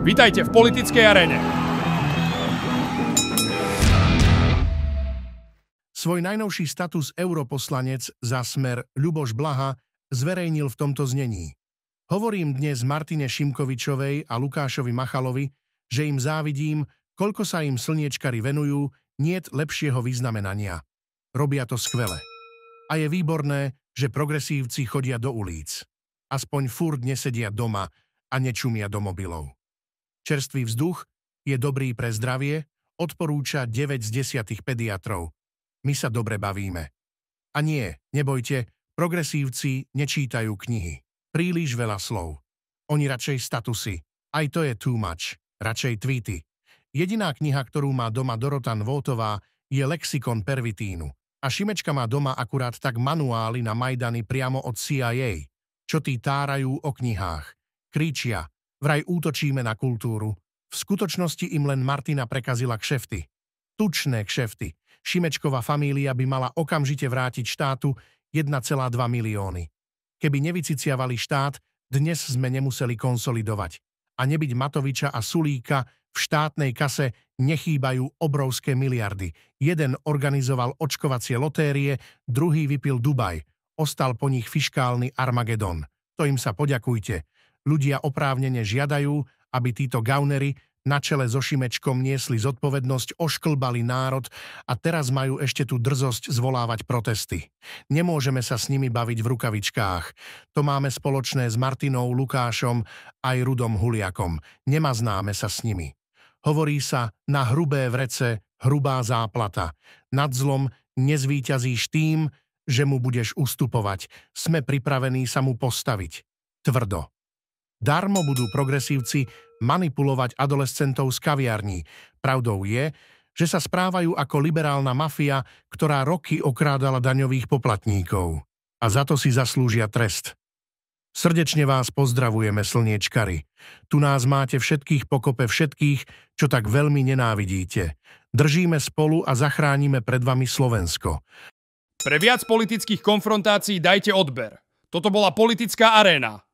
Vítajte v politickej arene. Svoj najnovší status europoslanec za smer Ľuboš Blaha zverejnil v tomto znení. Hovorím dnes Martine Šimkovičovej a Lukášovi Machalovi, že im závidím, koľko sa im slniečkari venujú, niet lepšieho vyznamenania. Robia to skvele. A je výborné, že progresívci chodia do ulic. Aspoň furt nesedia doma a nečumia do mobilov. Čerstvý vzduch je dobrý pre zdravie, odporúča 9 z 10 pediatrov. My sa dobre bavíme. A nie, nebojte, progresívci nečítajú knihy. Príliš veľa slov. Oni radšej statusy. Aj to je too much. Radšej tweety. Jediná kniha, ktorú má doma Dorota Nvótová, je Lexikon pervitínu. A Šimečka má doma akurát tak manuály na Majdany priamo od CIA, čo tí tárajú o knihách. Kričia, Vraj útočíme na kultúru. V skutočnosti im len Martina prekazila kšefty. Tučné kšefty. Šimečková família by mala okamžite vrátiť štátu 1,2 milióny. Keby nevyciciavali štát, dnes sme nemuseli konsolidovať. A nebyť Matoviča a Sulíka v štátnej kase nechýbajú obrovské miliardy. Jeden organizoval očkovacie lotérie, druhý vypil Dubaj. Ostal po nich fiškálny Armagedon. To im sa poďakujte ľudia oprávnene žiadajú, aby títo gaunery na čele so Šimečkom niesli zodpovednosť, ošklbali národ a teraz majú ešte tú drzosť zvolávať protesty. Nemôžeme sa s nimi baviť v rukavičkách. To máme spoločné s Martinou, Lukášom aj Rudom Huliakom. Nemaznáme sa s nimi. Hovorí sa na hrubé vrece hrubá záplata. Nad zlom nezvíťazíš tým, že mu budeš ustupovať. Sme pripravení sa mu postaviť. Tvrdo. Darmo budú progresívci manipulovať adolescentov z kaviarní. Pravdou je, že sa správajú ako liberálna mafia, ktorá roky okrádala daňových poplatníkov. A za to si zaslúžia trest. Srdečne vás pozdravujeme, slniečkari. Tu nás máte všetkých pokope všetkých, čo tak veľmi nenávidíte. Držíme spolu a zachránime pred vami Slovensko. Pre viac politických konfrontácií dajte odber. Toto bola politická aréna.